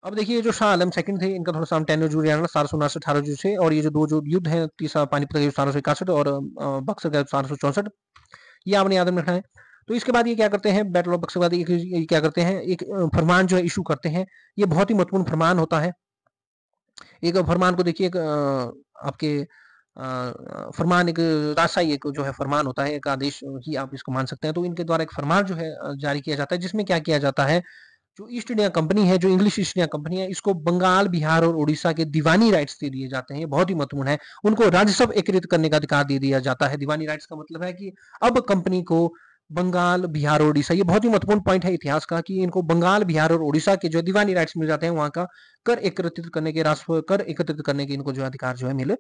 अब देखिए ये जो शाह आलम सेकंड थे इनका थोड़ा सा टेनो टेन जूरी आना सौ उनासी अठारह जूर से और ये जो दो जो युद्ध है तीसरा पानीपत का युद्ध सतारह सौ इकसठ और बक्सर का सतारह सौ चौसठ ये आपने याद रखना है तो इसके बाद ये क्या करते हैं बैटल ऑफ बक्सर के बाद ये क्या करते हैं एक फरमान जो है इशू करते हैं ये बहुत ही महत्वपूर्ण फरमान होता है एक फरमान को देखिए आपके फरमान एक रासाई एक जो है फरमान होता है एक आदेश ही आप इसको मान सकते हैं तो इनके द्वारा एक फरमान जो है जारी किया जाता है जिसमें क्या किया जाता है जो ईस्ट इंडिया कंपनी है जो इंग्लिश ईस्ट इंडिया कंपनी है इसको बंगाल बिहार और उड़ीसा के दीवानी राइट्स दे दिए जाते हैं ये बहुत ही महत्वपूर्ण है उनको राज्यसभा एकत्रित करने का अधिकार दे दिया जाता है दीवानी राइट्स का मतलब है कि अब कंपनी को बंगाल बिहार उड़ीसा ये बहुत ही महत्वपूर्ण पॉइंट है इतिहास का कि इनको बंगाल बिहार और उड़ीसा के जो दीवानी राइट्स मिल जाते हैं वहां का कर एकत्रित करने के राष्ट्र कर एकत्रित करने के इनको जो अधिकार जो है मिले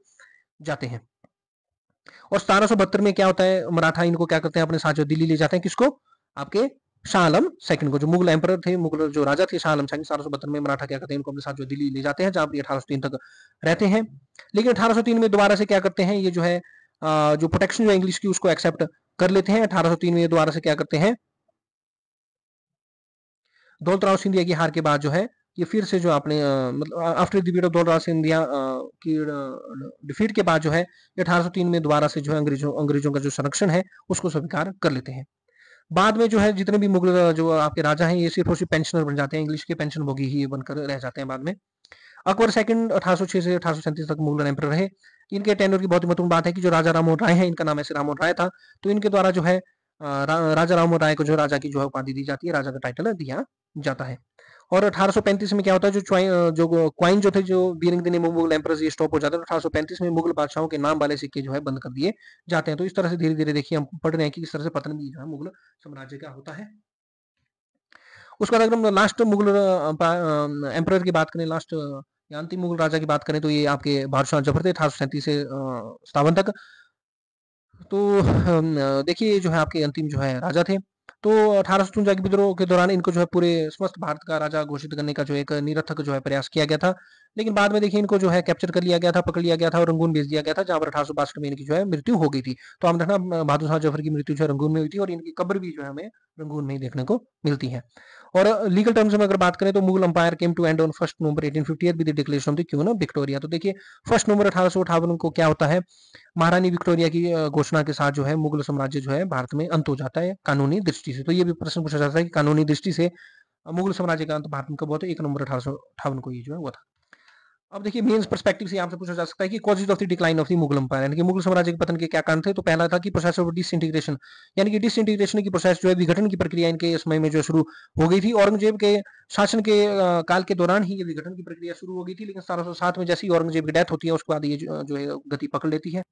जाते हैं और सतारह में क्या होता है मराठा इनको क्या करते हैं अपने साथ जो दिल्ली ले जाते हैं किसको आपके शाह आलम सेकंड को जो मुगल एम्पर थे मुगल जो राजा थे शाह आलम सौ बहत्तर में मराठा क्या करते हैं इनको अपने साथ जो दिल्ली ले जाते हैं जहां पर अठारह तक रहते हैं लेकिन तीन में दोबारा से क्या करते हैं ये जो है जो प्रोटेक्शन जो इंग्लिश की उसको एक्सेप्ट कर लेते हैं सौ तीन में दोबारा से क्या करते हैं दौलतराव सिंधिया की हार के बाद जो है ये फिर से जो आपने मतलब after defeat of Daulatrao Scindia की डिफीट के बाद जो है अठारह में दोबारा से जो है अंग्रेजों अंग्रेजों का जो संरक्षण है उसको स्वीकार कर लेते हैं बाद में जो है जितने भी मुगल जो आपके राजा हैं ये सिर्फ और सिर्फ पेंशनर बन जाते हैं इंग्लिश के पेंशन भोगी ही बनकर रह जाते हैं बाद में अकबर सेकंड 1806 से अठारह तक मुगल एम्पर रहे इनके टेनर की बहुत महत्वपूर्ण बात है कि जो राजा राम राय है इनका नाम ऐसे राम राय था तो इनके द्वारा जो है रा, राजा राम राय को जो राजा की जो है उपाधि दी जाती है राजा का टाइटल दिया जाता है और 1835 में क्या होता है जो जो क्वाइन जो थे जो बीरिंग दिन मुगल एम्प्रेस ये स्टॉप हो जाते हैं तो अठारह सौ पैंतीस में मुगल बादशाहों के नाम वाले सिक्के जो है बंद कर दिए जाते हैं तो इस तरह से धीरे धीरे देखिए हम पढ़ रहे हैं कि किस तरह से पतन भी जो है मुगल साम्राज्य का होता है उसके बाद अगर हम लास्ट मुगल एम्पर की बात करें लास्ट अंतिम मुगल राजा की बात करें तो ये आपके बादशाह जफर थे अठारह से सतावन तक तो देखिए जो है आपके अंतिम जो है राजा थे तो अठारह सौ के विद्रोह के दौरान इनको जो है पूरे समस्त भारत का राजा घोषित करने का जो एक निरर्थक जो है प्रयास किया गया था लेकिन बाद में देखिए इनको जो है कैप्चर कर लिया गया था पकड़ लिया गया था और रंगून भेज दिया गया था जहां पर अठारह में इनकी जो है मृत्यु हो गई थी तो हम देखना बहादुर शाह जफर की मृत्यु जो है रंगून में हुई थी और इनकी कब्र भी जो है हमें रंगून में ही देखने को मिलती है और लीगल टर्म्स में अगर बात करें तो Mughal empire came to end on first November eighteen fifty with declaration of the Victoria तो देखिए फर्स्ट नवंबर अठारह को क्या होता है महारानी विक्टोरिया की घोषणा के साथ जो है मुगल साम्राज्य जो है भारत में अंत हो जाता है कानूनी दृष्टि से तो ये भी प्रश्न पूछा जाता है कि कानूनी दृष्टि से मुगल साम्राज्य का अंत भारत में कब हुआ तो एक नवंबर अठारह को ये जो है हुआ था अब देखिए मेंस पर्सपेक्टिव से आपसे पूछा जा सकता है कि causes of the decline of the Mughal empire यानी कि मुगल साम्राज्य के पतन के क्या कारण थे तो पहला था कि प्रोसेस ऑफ डिसइंटीग्रेशन यानी कि डिसइंटीग्रेशन की प्रोसेस जो है विघटन की प्रक्रिया इनके समय में जो शुरू हो गई थी औरंगजेब के शासन के काल के दौरान ही ये विघटन की प्रक्रिया शुरू हो गई थी लेकिन सात में जैसी औरंगजेब की डेथ होती है उसके बाद ये जो है गति पकड़ लेती है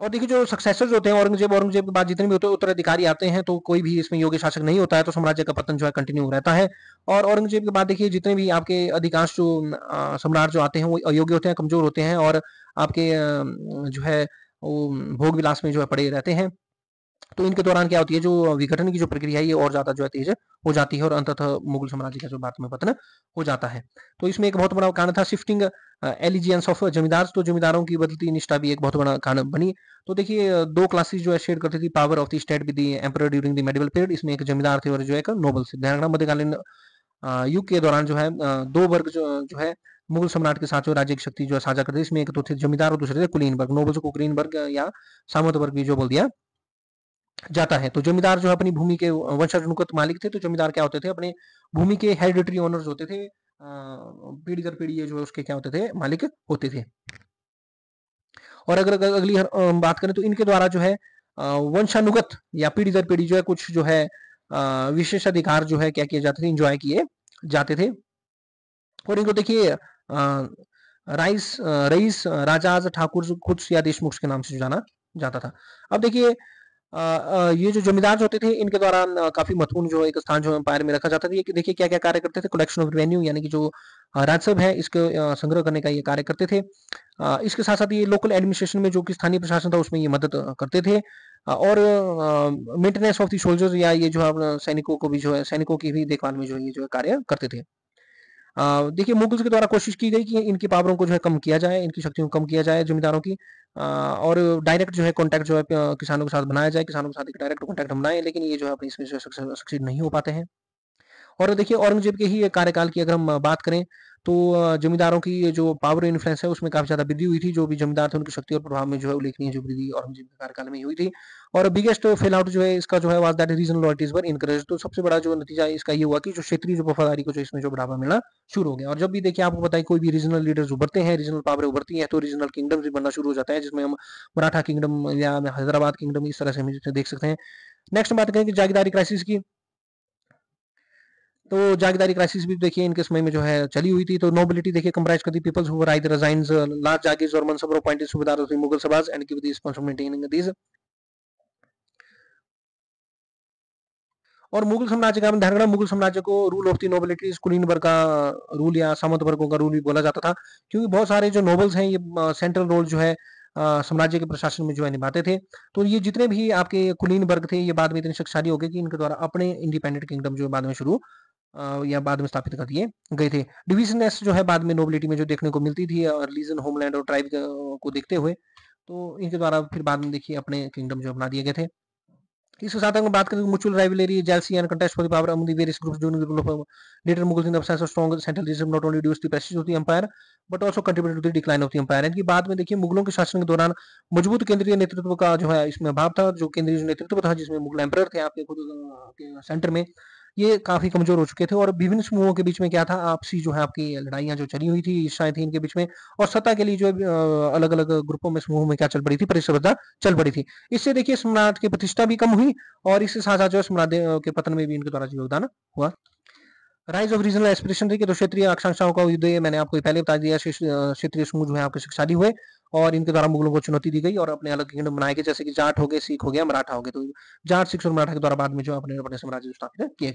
और देखिए जो सक्सेसर होते हैं औरंगजेब औरंगजेब के बाद जितने भी होते हैं उत्तराधिकारी आते हैं तो कोई भी इसमें योग्य शासक नहीं होता है तो साम्राज्य का पतन जो है कंटिन्यू रहता है और औरंगजेब के बाद देखिए जितने भी आपके अधिकांश जो सम्राट जो आते हैं वो अयोग्य होते हैं कमजोर होते हैं और आपके जो है वो भोग विलास में जो है पड़े रहते हैं तो इनके दौरान क्या होती है जो विघटन की जो प्रक्रिया है ये और ज्यादा जो है तेज हो जाती है और अंततः मुगल साम्राज्य का जो भारत में पतन हो जाता है तो इसमें एक बहुत बड़ा कारण था शिफ्टिंग एलिजियंस ऑफ जमींदार तो जमींदारों की बदलती निष्ठा भी एक बहुत बड़ा कारण बनी तो देखिए uh, दो क्लासेस जो है शेयर करती थी power of the state with the emperor during the medieval period इसमें एक जमींदार थे और जो एक नोबल से ध्यान रखना मध्यकालीन uh, युग के दौरान जो है uh, दो वर्ग जो, जो है मुगल सम्राट के साथ जो राज्य की शक्ति जो है साझा करते इसमें एक तो थे जमींदार और दूसरे थे कुलीन वर्ग नोबल्स को कुलीन वर्ग या सामंत वर्ग भी जो बोल दिया जाता है तो जमींदार जो अपनी भूमि के वंशज अनुगत मालिक थे तो जमींदार क्या होते थे अपने भूमि के हेरिडिटरी ओनर्स होते थे पीढ़ी दर पीढ़ी ये जो उसके क्या होते थे मालिक होते थे और अगर, अगर अगली बात करें तो इनके द्वारा जो है वंशानुगत या पीढ़ी दर पीढ़ी जो है कुछ जो है विशेष अधिकार जो है क्या किए जाते थे इंजॉय किए जाते थे और इनको देखिए राइस रईस राजाज ठाकुर खुद या देशमुख के नाम से जाना जाता था अब देखिए ये जो जमींदार होते थे इनके द्वारा काफी महत्वपूर्ण जो एक स्थान जो एम्पायर में रखा जाता था ये देखिए क्या क्या कार्य करते थे कलेक्शन ऑफ रेवेन्यू यानी कि जो राजस्व है इसको संग्रह करने का ये कार्य करते थे इसके साथ साथ ये लोकल एडमिनिस्ट्रेशन में जो कि स्थानीय प्रशासन था उसमें ये मदद करते थे और मेंटेनेंस ऑफ दी सोल्जर्स या ये जो है सैनिकों को भी जो है सैनिकों की भी देखभाल में जो ये जो कार्य करते थे देखिए मुगल्स के द्वारा कोशिश की गई कि इनकी पावरों को जो है कम किया जाए इनकी शक्तियों को कम किया जाए जमींदारों की आ, और डायरेक्ट जो है कॉन्टैक्ट जो है किसानों के साथ बनाया जाए किसानों के साथ डायरेक्ट कॉन्टैक्ट बनाए लेकिन ये जो है अपनी इसमें नहीं हो पाते हैं और देखिए औरंगजेब के ही कार्यकाल की अगर हम बात करें तो जमींदारों की जो पावर इन्फ्लुएंस है उसमें काफी ज्यादा वृद्धि हुई थी जो भी जमींदार थे उनकी शक्ति और प्रभाव में जो है उल्लेखनीय जो वृद्धि और कार्यकाल में हुई थी और बिगेस्ट फेल आउट जो है इसका जो है was that regional loyalties were encourage तो सबसे बड़ा जो नतीजा इसका ये हुआ कि जो क्षेत्रीय जो वफादारी को जो इसमें जो बढ़ावा मिलना शुरू हो गया और जब भी देखिए आपको पता है कोई भी रीजनल लीडर्स उभरते हैं रीजनल पावर उभरती है तो रीजनल किंगडम भी बनना शुरू हो जाता है जिसमें हम मराठा किंगडम या हैदराबाद किंगडम इस तरह से हम देख सकते हैं नेक्स्ट बात करें कि जागीदारी क्राइसिस की तो जागीदारी क्राइसिस भी देखिए इनके समय में जो है चली हुई थी तो नोबिलिटी देखिए कंप्राइज करती peoples who were either resigns large jagirs और मनसबर अपॉइंटेड सूबेदार ऑफ मुगल सभाज and give the responsibility in these और मुगल साम्राज्य का ध्यान मुगल साम्राज्य को रूल ऑफ दी नोबिलिटी कुलीन वर्ग का रूल या सामंत वर्गों का रूल भी बोला जाता था क्योंकि बहुत सारे जो नोबल्स हैं ये सेंट्रल uh, रोल जो है uh, साम्राज्य के प्रशासन में जो है निभाते थे तो ये जितने भी आपके कुलीन वर्ग थे ये बाद में इतने शक्तिशाली हो गए कि इनके द्वारा अपने इंडिपेंडेंट किंगडम जो बाद में शुरू या बाद में स्थापित कर दिए गए थे डिविजनेस जो है बाद में नोबिलिटी में जो देखने को मिलती थी और रिलीजन होमलैंड और ट्राइब को देखते हुए तो इनके द्वारा फिर बाद में देखिए अपने किंगडम जो अपना दिए गए थे इसके साथ हम बात करें mutual rivalry jealousy and contest for the power among the various groups during the rule of later Mughals in the absence of strong centralism not only reduce the prestige of the empire but also contributed to the decline of the empire इनकी बाद में देखिए मुगलों के शासन के दौरान मजबूत केंद्रीय नेतृत्व का जो है इसमें अभाव था जो केंद्रीय नेतृत्व था जिसमें मुगल एम्परर थे आपके खुद के सेंटर में ये काफी कमजोर हो चुके थे और विभिन्न समूहों के बीच में क्या था आपसी जो है आपकी लड़ाइयां जो चली हुई थी ईर्षाएं थी इनके बीच में और सत्ता के लिए जो अलग अलग ग्रुपों में समूहों में क्या चल पड़ी थी परिसरता चल पड़ी थी इससे देखिए सम्राट की प्रतिष्ठा भी कम हुई और इसके साथ साथ जो सम्राट के पतन में भी इनके द्वारा योगदान हुआ राइज ऑफ रीजनल एस्पिरेशन थी कि तो क्षेत्रीय आकांक्षाओं का युद्ध मैंने आपको पहले बता दिया क्षेत्रीय समूह जो है आपके शिक्षा हुए और इनके द्वारा मुगलों को चुनौती दी गई और अपने अलग किंगडम बनाए गए जैसे कि जाट हो गए सिख हो गया मराठा हो गए तो जाट सिख और मराठा के द्वारा बाद में जो अपने अपने साम्राज्य स्थापित किए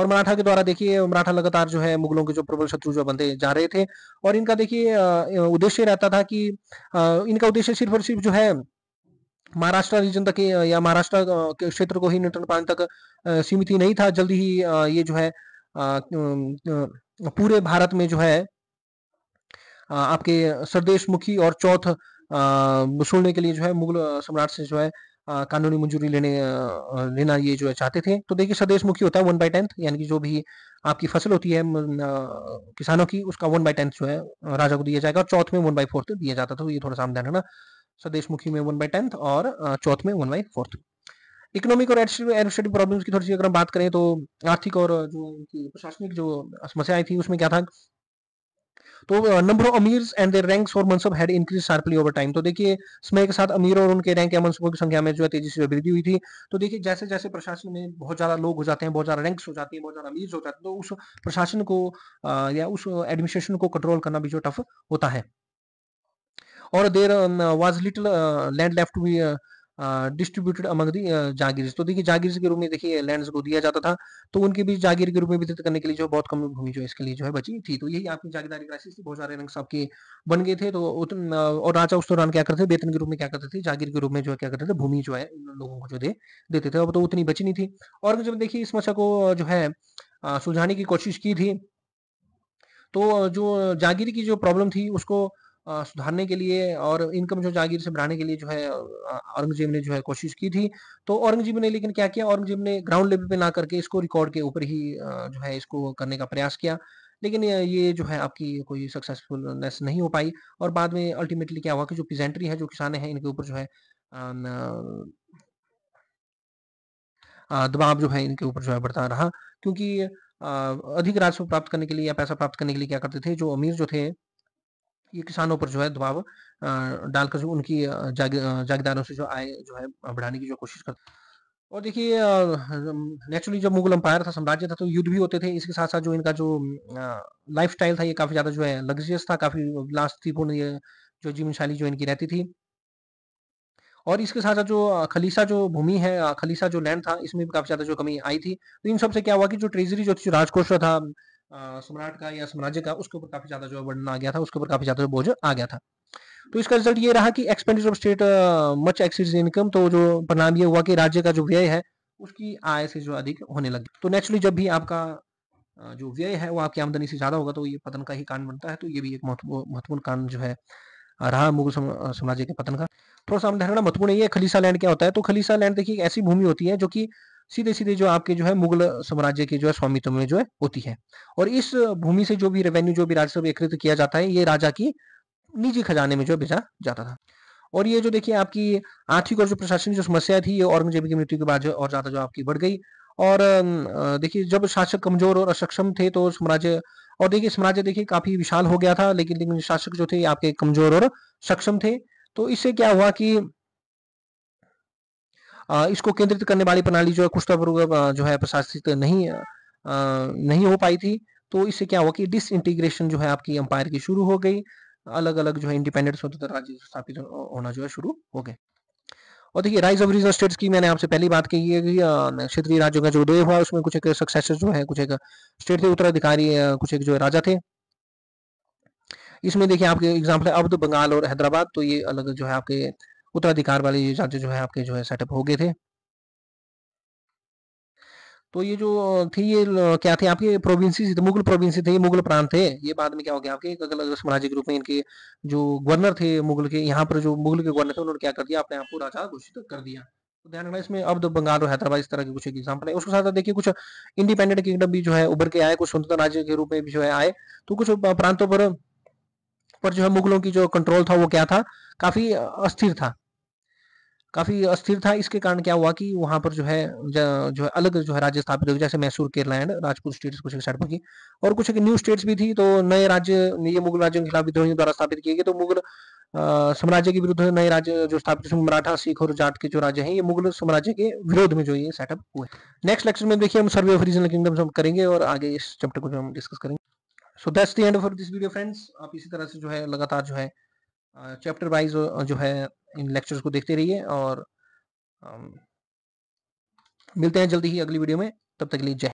और मराठा के द्वारा देखिए मराठा लगातार जो है मुगलों के जो प्रबल शत्रु जो बनते जा रहे थे और इनका देखिए उद्देश्य रहता था कि इनका उद्देश्य सिर्फ और सिर्फ जो है महाराष्ट्र रीजन तक या महाराष्ट्र के क्षेत्र को ही नियंत्रण पाने तक सीमित ही नहीं था जल्दी ही ये जो है पूरे भारत में जो है आपके सरदेश मुखी और चौथ वसूलने के लिए जो है मुगल सम्राट से जो है कानूनी मंजूरी लेने लेना ये जो है चाहते थे तो देखिए स्वदेश मुखी होता है वन बाई टेंथ यानी कि जो भी आपकी फसल होती है किसानों की उसका वन बाई टेंथ जो है राजा को दिया जाएगा और चौथ में वन बाई फोर्थ दिया जाता था तो ये थोड़ा सा ध्यान रखना स्वदेश मुखी में वन बाई टेंथ और चौथ में वन बाई फोर्थ इकोनॉमिक और एडमिनिस्ट्रेटिव प्रॉब्लम्स की थोड़ी सी अगर हम बात करें तो आर्थिक और जो उनकी प्रशासनिक जो समस्याएं थी उसमें क्या था तो number of amir and their ranks और mansab had increase sharply over time तो देखिए समय के साथ अमीर और उनके रैंक या मनसूबों की संख्या में जो है तेजी से वृद्धि हुई थी तो देखिए जैसे जैसे प्रशासन में बहुत ज्यादा लोग हो जाते हैं बहुत ज्यादा रैंक्स हो जाती है बहुत ज्यादा अमीर हो जाते हैं तो उस प्रशासन को uh, या उस एडमिनिस्ट्रेशन को कंट्रोल करना भी जो टफ होता है और there was little land left distributed among the जागीर तो देखिए जागीर के रूप में देखिए लैंड्स को दिया जाता था तो उनके बीच जागीर के रूप में वितरित करने के लिए जो बहुत कम भूमि जो इसके लिए जो है बची थी तो यही आपकी जागीरदारी क्राइसिस थी बहुत सारे रंग सबके बन गए थे तो और राजा उस दौरान क्या करते वेतन के रूप में क्या करते थे जागीर के रूप में जो है क्या करते थे भूमि जो है लोगों को जो दे देते थे अब तो उतनी बची नहीं थी और जब देखिए इस समस्या को जो है सुलझाने की कोशिश की थी तो जो जागीर की जो प्रॉब्लम थी उसको सुधारने के लिए और इनकम जो जागीर से बढ़ाने के लिए जो है औरंगजेब ने जो है कोशिश की थी तो औरंगजेब ने लेकिन क्या किया औरंगजेब ने ग्राउंड लेवल पे ना करके इसको रिकॉर्ड के ऊपर ही जो है इसको करने का प्रयास किया लेकिन ये जो है आपकी कोई सक्सेसफुलनेस नहीं हो पाई और बाद में अल्टीमेटली क्या हुआ कि जो पिजेंट्री है जो किसान है इनके ऊपर जो है दबाव जो है इनके ऊपर जो है बढ़ता रहा क्योंकि अधिक राजस्व प्राप्त करने के लिए या पैसा प्राप्त करने के लिए क्या करते थे जो अमीर जो थे ये किसानों पर जो है दबाव डालकर जो उनकी जागीदारों से जो आय जो है बढ़ाने की जो कोशिश करते और देखिए नेचुरली जब मुगल अंपायर था साम्राज्य था तो युद्ध भी होते थे इसके साथ साथ जो इनका जो लाइफ था ये काफी ज्यादा जो है लग्जरियस था काफी लास्तीपूर्ण ये जो जीवन शैली जो इनकी रहती थी और इसके साथ साथ जो खलीसा जो भूमि है खलीसा जो लैंड था इसमें भी काफी ज्यादा जो कमी आई थी तो इन सबसे क्या हुआ कि जो ट्रेजरी जो थी जो राजकोष था सम्राट का या साम्राज्य का उसके ऊपर काफी ज्यादा जो है वर्णन आ गया था उसके ऊपर काफी ज्यादा बोझ आ गया था तो इसका रिजल्ट ये रहा कि expenditure of state much exceed income तो जो परिणाम ये हुआ कि राज्य का जो व्यय है उसकी आय से जो अधिक होने लगी तो नेचुरली जब भी आपका जो व्यय है वो आपकी आमदनी से ज्यादा होगा तो ये पतन का ही कारण बनता है तो ये भी एक महत्वपूर्ण कारण जो है रहा मुगल साम्राज्य के पतन का थोड़ा सा हम ध्यान महत्वपूर्ण ये खलीसा लैंड क्या होता है तो खलीसा लैंड देखिए ऐसी भूमि होती है जो की सीधे सीधे जो आपके जो है मुगल साम्राज्य के जो है स्वामित्व में जो है होती है और इस भूमि से जो भी रेवेन्यू जो भी राजस्व एकत्रित किया जाता है ये राजा की निजी खजाने में जो भेजा जाता था और ये जो देखिए आपकी आर्थिक और जो प्रशासनिक जो समस्या थी ये औरंगजेब की मृत्यु के बाद जो और ज्यादा जो आपकी बढ़ गई और देखिए जब शासक कमजोर और असक्षम थे तो साम्राज्य और देखिए साम्राज्य देखिए काफी विशाल हो गया था लेकिन लेकिन शासक जो थे आपके कमजोर और सक्षम थे तो इससे क्या हुआ कि इसको केंद्रित करने वाली प्रणाली जो है कुछ तो जो है प्रशासित नहीं नहीं हो पाई थी तो इससे क्या हुआ कि डिस इंटीग्रेशन जो है आपकी अंपायर की शुरू हो गई अलग अलग जो है इंडिपेंडेंट स्वतंत्र तो राज्य स्थापित होना जो है शुरू हो गए और देखिए राइज ऑफ रीजनल स्टेट्स की मैंने आपसे पहली बात की है कि क्षेत्रीय राज्यों का जो उदय हुआ उसमें कुछ एक सक्सेसर जो है कुछ एक स्टेट थे उत्तराधिकारी कुछ एक जो राजा थे इसमें देखिए आपके एग्जाम्पल है अवध बंगाल और हैदराबाद तो ये अलग जो है आपके उत्तराधिकार वाले ये राज्य जो है आपके जो है सेटअप हो गए थे तो ये जो थे ये क्या थे आपके प्रोविंसी थे मुगल प्रोविंस थे ये मुगल प्रांत थे ये बाद में क्या हो गया आपके अलग अलग साम्राज्य के रूप में इनके जो गवर्नर थे मुगल के यहाँ पर जो मुगल के गवर्नर थे उन्होंने क्या कर दिया अपने आप को राजा घोषित कर दिया तो ध्यान रखना इसमें अब तो बंगाल और हैदराबाद इस तरह के कुछ एग्जाम्पल है उसके साथ देखिए कुछ इंडिपेंडेंट किंगडम भी जो है उभर के आए कुछ स्वतंत्र राज्य के रूप में भी जो है आए तो कुछ प्रांतों पर पर जो है मुगलों की जो कंट्रोल था वो क्या था काफी अस्थिर था काफ़ी अस्थिर था इसके कारण क्या हुआ कि वहां पर जो है जो है अलग जो है राज्य स्थापित हुए जैसे मैसूर केरला एंड राजपुर स्टेट्स कुछ साइड पर की और कुछ एक न्यू स्टेट्स भी थी तो नए राज्य ये मुगल राज्यों के खिलाफ विद्रोहियों द्वारा स्थापित किए गए तो मुगल साम्राज्य के विरुद्ध नए राज्य जो स्थापित मराठा सिख और जाट के जो राज्य हैं ये मुगल साम्राज्य के विरोध में जो ये सेटअप हुए नेक्स्ट लेक्चर में देखिए हम सर्वे ऑफ रीजनल किंगडम हम करेंगे और आगे इस चैप्टर को जो हम डिस्कस करेंगे so that's the end for this video friends आप इसी तरह से जो है लगातार जो है चैप्टर वाइज जो है इन लेक्चर्स को देखते रहिए और मिलते हैं जल्दी ही अगली वीडियो में तब तक के लिए जय